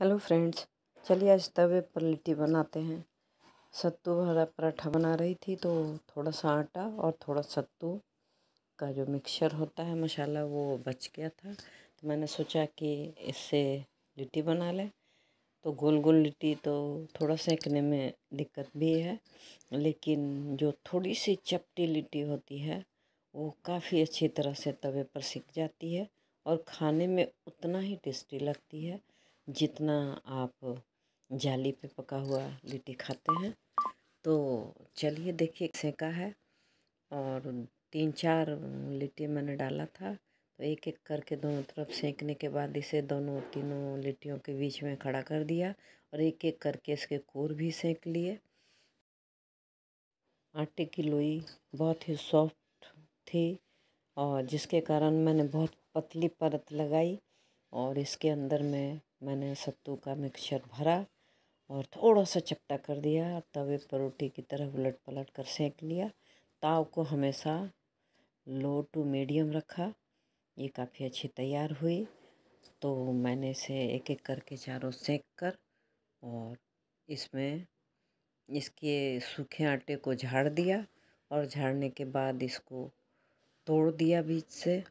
hello friends चलिए आज तवे पर लिट्टी बनाते हैं सत्तू भरा पराठा बना रही थी तो थोड़ा सा आटा और थोड़ा सत्तू का जो मिक्सचर होता है मसाला वो बच गया था तो मैंने सोचा कि इससे लिट्टी बना लें तो गोल गोल लिट्टी तो थोड़ा सेकने में दिक्कत भी है लेकिन जो थोड़ी सी चपटी लिट्टी होती है वो काफ़ी अच्छी तरह से तवे पर सीख जाती है और खाने में उतना ही टेस्टी लगती है जितना आप जाली पे पका हुआ लिट्टी खाते हैं तो चलिए देखिए सेका है और तीन चार लिट्टी मैंने डाला था तो एक एक करके दोनों तरफ सेकने के बाद इसे दोनों तीनों लिट्टियों के बीच में खड़ा कर दिया और एक एक करके इसके कोर भी सेक लिए आटे की लोई बहुत ही सॉफ्ट थी और जिसके कारण मैंने बहुत पतली परत लगाई और इसके अंदर मैं मैंने सत्तू का मिक्सचर भरा और थोड़ा सा चपटा कर दिया तवे पर रोटी की तरह उलट पलट कर सेंक लिया ताव को हमेशा लो टू मीडियम रखा ये काफ़ी अच्छी तैयार हुई तो मैंने इसे एक एक करके चारों सेक कर और इसमें इसके सूखे आटे को झाड़ दिया और झाड़ने के बाद इसको तोड़ दिया बीच से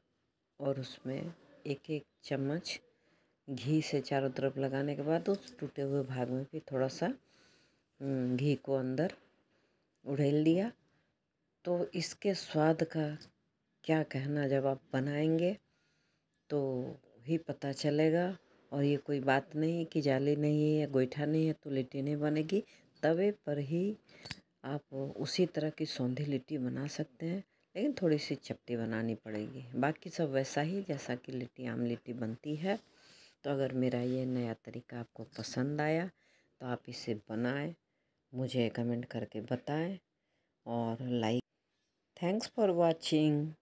और उसमें एक एक चम्मच घी से चारों तरफ लगाने के बाद उस टूटे हुए भाग में भी थोड़ा सा घी को अंदर उड़ेल दिया तो इसके स्वाद का क्या कहना जब आप बनाएंगे तो ही पता चलेगा और ये कोई बात नहीं कि जाली नहीं है या गोईठा नहीं है तो लिट्टी नहीं बनेगी तवे पर ही आप उसी तरह की सौंधी लिट्टी बना सकते हैं लेकिन थोड़ी सी चपटी बनानी पड़ेगी बाकी सब वैसा ही जैसा कि लिट्टी आम लिट्टी बनती है तो अगर मेरा ये नया तरीका आपको पसंद आया तो आप इसे बनाएं मुझे कमेंट करके बताएं और लाइक थैंक्स फॉर वाचिंग